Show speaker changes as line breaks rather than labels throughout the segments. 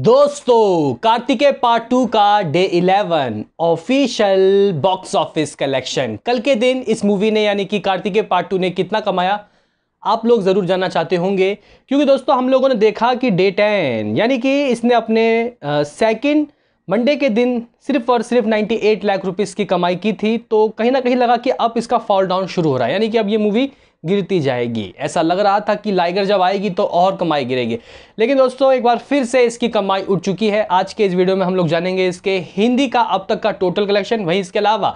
दोस्तों Karthikeya part two का day 11 official box office collection कल के दिन इस मूवी ने यानी कि कार्तिके पार्ट टू ने कितना कमाया आप लोग ज़रूर जानना चाहते होंगे क्योंकि दोस्तों हम लोगों ने देखा कि डे 10 यानी कि इसने अपने सेकंड मंडे के दिन सिर्फ और सिर्फ 98 लाख रुपीस की कमाई की थी तो कहीं ना कहीं लगा कि अब इसका फॉल डाउन शुरू हो रहा है यानी कि अब ये मूवी गिरती जाएगी ऐसा लग रहा था कि लाइगर जब आएगी तो और कमाई गिरेगी लेकिन दोस्तों एक बार फिर से इसकी कमाई उठ चुकी है आज के इस वीडियो में हम लोग जानेंगे इसके हिंदी का अब तक का टोटल कलेक्शन वहीं इसके अलावा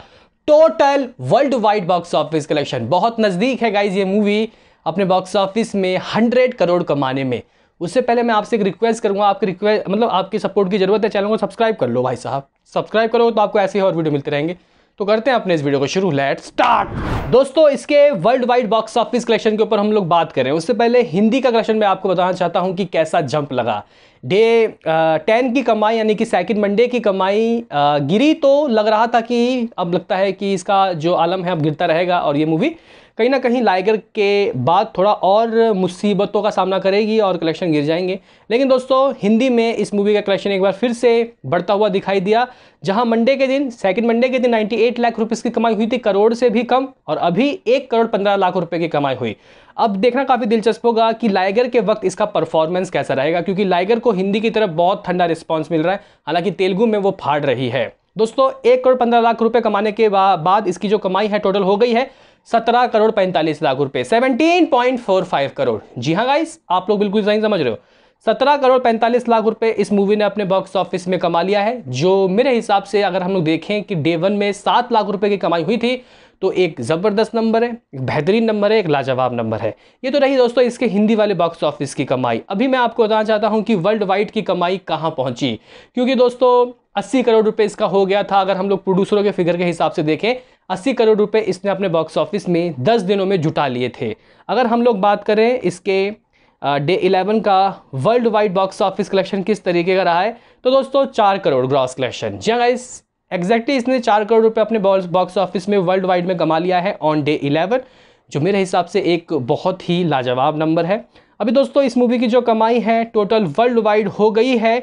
total world wide box office collection बहुत नज़दीक है गाइज ये मूवी अपने बॉक्स ऑफिस में हंड्रेड करोड़ कमाने में उससे पहले मैं आपसे एक रिक्वेस्ट करूंगा आपकी रिक्वेस्ट मतलब आपकी सपोर्ट की जरूरत है चैनल को सब्सक्राइब कर लो भाई साहब सब्सक्राइब करो तो आपको ऐसे ही और वीडियो मिलते रहेंगे तो करते हैं अपने इस वीडियो को शुरू लेट स्टार्ट दोस्तों इसके world wide box office collection के ऊपर हम लोग बात कर रहे हैं उससे पहले हिंदी का कलेक्शन मैं आपको बताना चाहता हूँ कि कैसा जंप लगा डे टेन की कमाई यानी कि सेकंड मंडे की कमाई आ, गिरी तो लग रहा था कि अब लगता है कि इसका जो आलम है अब गिरता रहेगा और ये मूवी कहीं ना कहीं लाइगर के बाद थोड़ा और मुसीबतों का सामना करेगी और कलेक्शन गिर जाएंगे लेकिन दोस्तों हिंदी में इस मूवी का कलेक्शन एक बार फिर से बढ़ता हुआ दिखाई दिया जहां मंडे के दिन सेकंड मंडे के दिन 98 लाख रुपए की कमाई हुई थी करोड़ से भी कम और अभी एक करोड़ पंद्रह लाख रुपए की कमाई हुई अब देखना काफ़ी दिलचस्प होगा कि लाइगर के वक्त इसका परफॉर्मेंस कैसा रहेगा क्योंकि लाइगर को हिंदी की तरफ बहुत ठंडा रिस्पॉन्स मिल रहा है हालांकि तेलुगु में वो फाड़ रही है दोस्तों एक करोड़ पंद्रह लाख रुपए कमाने के बाद इसकी जो कमाई है टोटल हो गई है सत्रह करोड़ पैंतालीस लाख रुपए seventeen point four five crore जी हाँ गाइस आप लोग बिल्कुल सही समझ रहे हो सत्रह करोड़ पैंतालीस लाख रुपए इस मूवी ने अपने बॉक्स ऑफिस में कमा लिया है जो मेरे हिसाब से अगर हम लोग देखें कि डे वन में सात लाख रुपए की कमाई हुई थी तो एक ज़बरदस्त नंबर है एक बेहतरीन नंबर है एक लाजवाब नंबर है ये तो रही दोस्तों इसके हिंदी वाले बॉक्स ऑफिस की कमाई अभी मैं आपको बताना चाहता हूँ कि वर्ल्ड वाइड की कमाई कहाँ पहुँची क्योंकि दोस्तों अस्सी करोड़ रुपये इसका हो गया था अगर हम लोग प्रोड्यूसरों के फिगर के हिसाब से देखें अस्सी करोड़ रुपये इसने अपने बॉक्स ऑफिस में दस दिनों में जुटा लिए थे अगर हम लोग बात करें इसके डे इलेवन का world wide box office collection किस तरीके का रहा है तो दोस्तों चार करोड़ ग्रॉस कलेक्शन जी हाँ गाइस एग्जैक्टली इसने चार करोड़ रुपये अपने बॉक्स ऑफिस में वर्ल्ड वाइड में कमा लिया है ऑन डे इलेवन जो मेरे हिसाब से एक बहुत ही लाजवाब नंबर है अभी दोस्तों इस मूवी की जो कमाई है टोटल वर्ल्ड वाइड हो गई है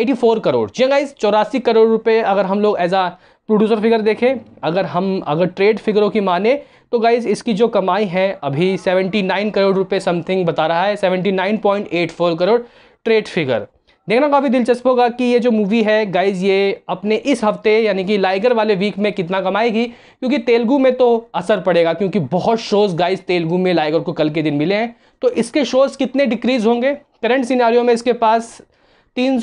84 करोड़ जी गाइस हाँ, चौरासी करोड़ रुपए अगर हम लोग एज आ प्रोड्यूसर फिगर देखें अगर हम अगर ट्रेड फिगरों की माने तो गाइज़ इसकी जो कमाई है अभी 79 करोड़ रुपए समथिंग बता रहा है 79.84 करोड़ ट्रेड फिगर देखना काफ़ी दिलचस्प होगा कि ये जो मूवी है गाइज ये अपने इस हफ्ते यानी कि लाइगर वाले वीक में कितना कमाएगी क्योंकि तेलुगु में तो असर पड़ेगा क्योंकि बहुत शोज़ गाइज तेलुगू में लाइगर को कल के दिन मिले हैं तो इसके शोज़ कितने डिक्रीज़ होंगे करंट सिनारियों में इसके पास तीन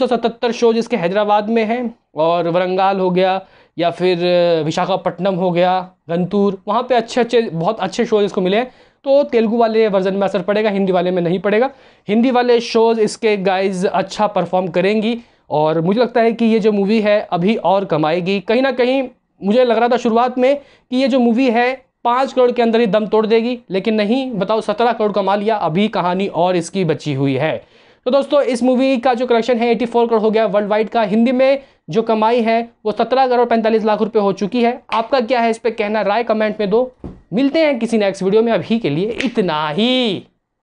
शोज इसके हैदराबाद में हैं और वरंगाल हो गया या फिर विशाखापट्टनम हो गया गंतूर वहाँ पे अच्छे अच्छे बहुत अच्छे शोज़ इसको मिले तो तेलुगु वाले वर्जन में असर पड़ेगा हिंदी वाले में नहीं पड़ेगा हिंदी वाले शोज़ इसके गाइज अच्छा परफॉर्म करेंगी और मुझे लगता है कि ये जो मूवी है अभी और कमाएगी कहीं ना कहीं मुझे लग रहा था शुरुआत में कि ये जो मूवी है पाँच करोड़ के अंदर ही दम तोड़ देगी लेकिन नहीं बताओ सत्रह करोड़ कमा लिया अभी कहानी और इसकी बची हुई है तो दोस्तों इस मूवी का जो कलेक्शन है 84 करोड़ हो गया वर्ल्ड वाइड का हिंदी में जो कमाई है वो 17 करोड़ 45 लाख रुपए हो चुकी है आपका क्या है इस पर कहना राय कमेंट में दो मिलते हैं किसी नेक्स्ट वीडियो में अभी के लिए इतना ही